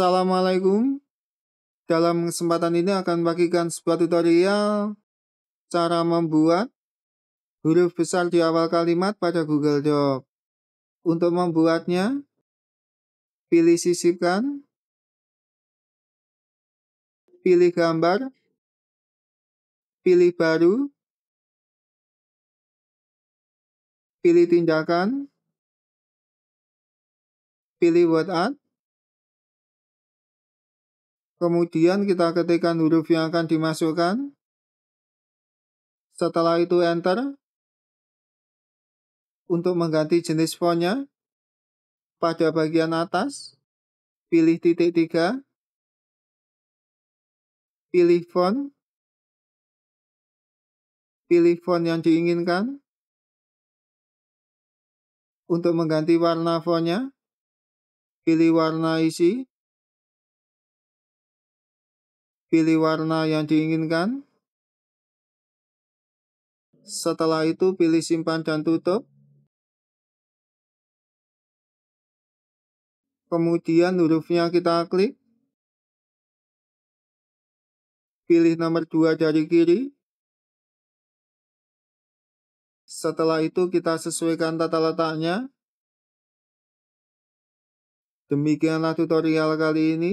Assalamualaikum. Dalam kesempatan ini akan bagikan sebuah tutorial cara membuat huruf besar di awal kalimat pada Google Doc. Untuk membuatnya, pilih sisipkan, pilih gambar, pilih baru, pilih tindakan, pilih word art. Kemudian kita ketikkan huruf yang akan dimasukkan. Setelah itu enter. Untuk mengganti jenis fontnya, pada bagian atas, pilih titik tiga, pilih font, pilih font yang diinginkan. Untuk mengganti warna fontnya, pilih warna isi, Pilih warna yang diinginkan. Setelah itu pilih simpan dan tutup. Kemudian hurufnya kita klik. Pilih nomor 2 dari kiri. Setelah itu kita sesuaikan tata letaknya. Demikianlah tutorial kali ini.